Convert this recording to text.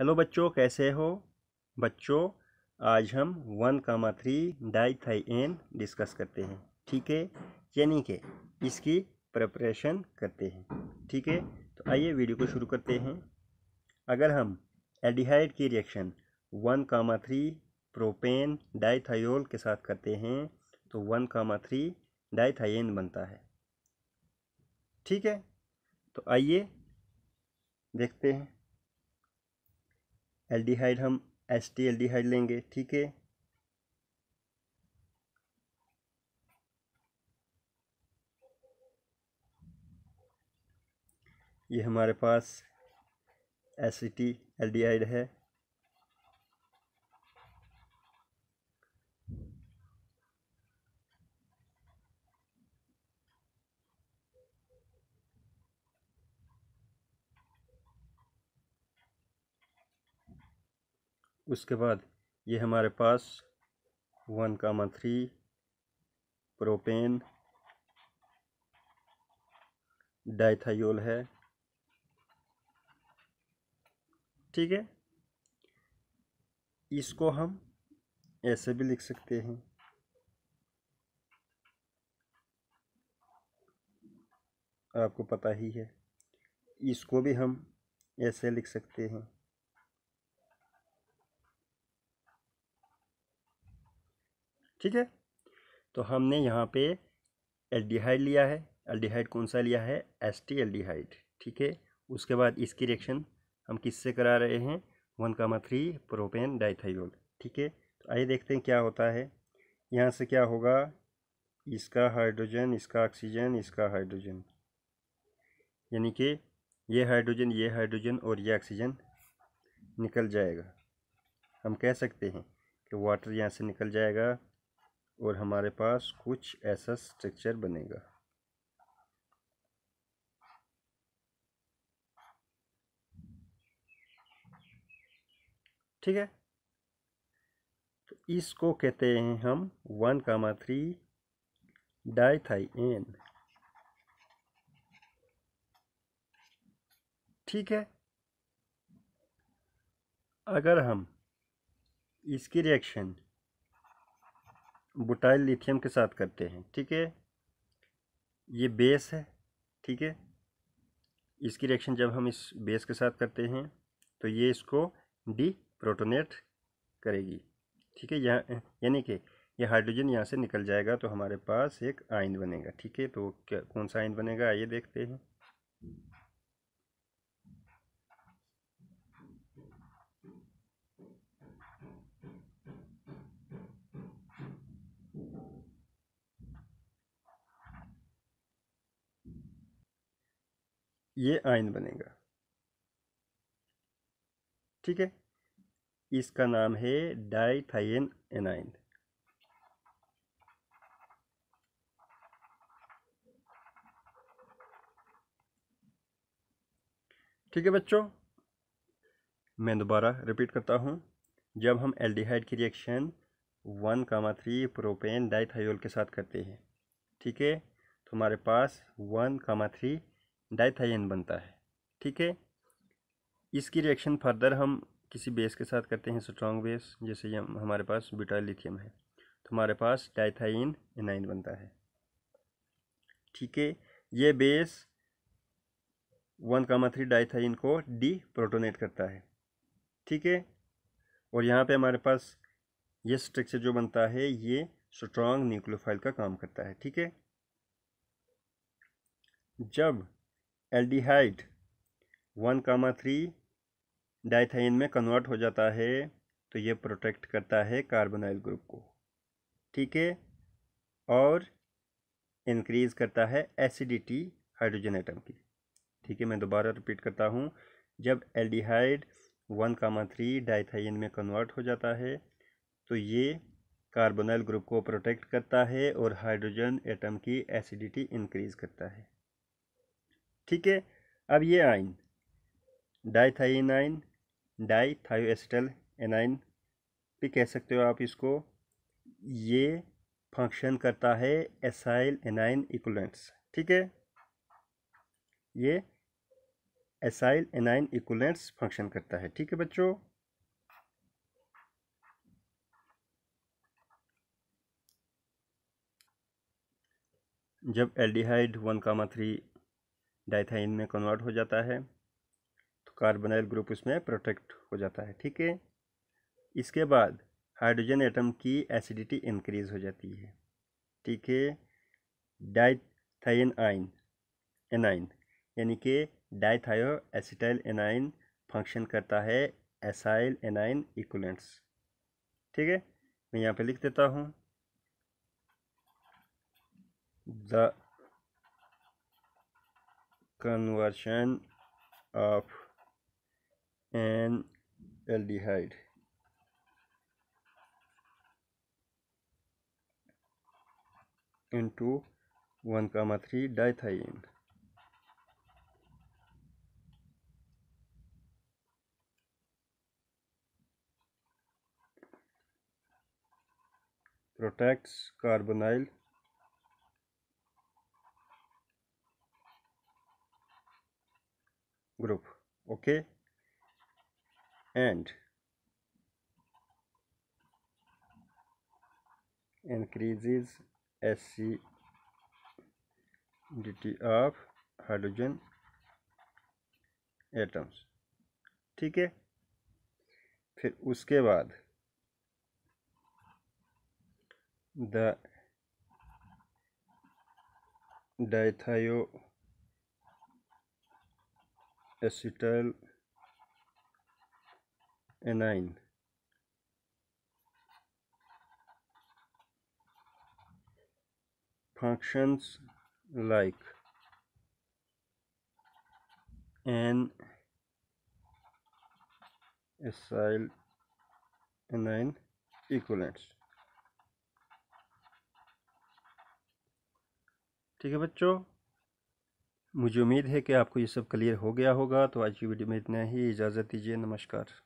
hello बच्चों कैसे हो बच्चों आज हम वन कामा थ्री एन डिस्कस करते हैं ठीक है यानी कि इसकी प्रिपरेशन करते हैं ठीक है तो आइए वीडियो को शुरू करते हैं अगर हम एडिहाइड की reaction one comma three propane dithiol के साथ करते हैं तो वन कामा थ्री डाइथाइन बनता है ठीक है तो आइए देखते हैं एल्डिहाइड हम एस टी एल्डिहाइड लेंगे ठीक है ये हमारे पास एस टी एल्डिहाइड है उसके बाद ये हमारे पास one comma three propane dithiol है ठीक है इसको हम ऐसे भी लिख सकते हैं आपको पता ही है इसको भी हम ऐसे लिख सकते हैं ठीक है तो हमने यहाँ पे एल्डिहाइड लिया है एल्डिहाइड कौन सा लिया है एस टी एल्डिहाइड ठीक है उसके बाद इसकी रिएक्शन हम किससे करा रहे हैं one comma three propane dithiol ठीक है तो आइए देखते हैं क्या होता है यहाँ से क्या होगा इसका हाइड्रोजन इसका ऑक्सीजन इसका हाइड्रोजन यानी कि ये हाइड्रोजन ये हाइड्रोजन और ये ऑक्सीजन निकल जाएगा हम कह सकते हैं कि वाटर यहाँ से निकल जाएगा और हमारे पास कुछ ऐसा स्ट्रक्चर बनेगा ठीक है तो इसको कहते हैं हम वन कामा थ्री एन ठीक है अगर हम इसकी रिएक्शन बुटाइल लिथियम के साथ करते हैं ठीक है ये बेस है ठीक है इसकी रिएक्शन जब हम इस बेस के साथ करते हैं तो ये इसको डी प्रोटोनेट करेगी ठीक है यहाँ यानी कि ये हाइड्रोजन यहाँ से निकल जाएगा तो हमारे पास एक आयन बनेगा ठीक है तो क्या कौन सा आयन बनेगा आइए देखते हैं ये आयन बनेगा ठीक है इसका नाम है डाइथाइन एनाइन ठीक है बच्चों मैं दोबारा रिपीट करता हूँ जब हम एल्डिहाइड की reaction one comma three propane dithiol के साथ करते हैं ठीक है तो हमारे पास वन कामा थ्री डाइथाइन बनता है ठीक है इसकी रिएक्शन फर्दर हम किसी बेस के साथ करते हैं स्ट्रॉन्ग बेस जैसे ये हमारे पास बिटा लिथियम है तो हमारे पास डाइथाइन एनाइन बनता है ठीक है ये base one comma three dithiane को डी प्रोटोनेट करता है ठीक है और यहाँ पे हमारे पास ये स्ट्रक्चर जो बनता है ये स्ट्रॉन्ग न्यूक्लियोफाइल का काम करता है ठीक है जब aldehyde one comma three dithiane में कन्वर्ट हो जाता है तो ये प्रोटेक्ट करता है कार्बोनाइल ग्रुप को ठीक है और इंक्रीज़ करता है एसिडिटी हाइड्रोजन एटम की ठीक है मैं दोबारा रिपीट करता हूँ जब aldehyde one comma three dithiane में कन्वर्ट हो जाता है तो ये कार्बोनाइल ग्रुप को प्रोटेक्ट करता है और हाइड्रोजन एटम की एसिडिटी इंक्रीज़ करता है ठीक है अब ये आइन डाईथाइनाइन डाईथायोएस्टल एनाइन भी कह सकते हो आप इसको ये फंक्शन करता है एसाइल एनाइन इक्वलेंट्स ठीक है ये एसाइल एनाइन इक्वलेंट्स फंक्शन करता है ठीक है बच्चों जब aldehyde one comma three dithiane में कन्वर्ट हो जाता है तो कार्बोनाइल ग्रुप उसमें प्रोटेक्ट हो जाता है ठीक है इसके बाद हाइड्रोजन एटम की एसिडिटी इंक्रीज हो जाती है ठीक है डाइथाइन आइन एनाइन यानी कि डाइथायो एसिटाइल एनाइन फंक्शन करता है एसाइल एनाइन इक्वलेंट्स ठीक है मैं यहाँ पे लिख देता हूँ the conversion of an aldehyde into 1 comma 3 dithiene protects carbonyl group okay and increases sc dt of hydrogen atoms ठीक है फिर उसके बाद the डाइथायो acetyl anine functions like an acyl anine equivalents ठीक है बच्चों मुझे उम्मीद है कि आपको ये सब क्लियर हो गया होगा तो आज की वीडियो में इतना ही इजाज़त दीजिए नमस्कार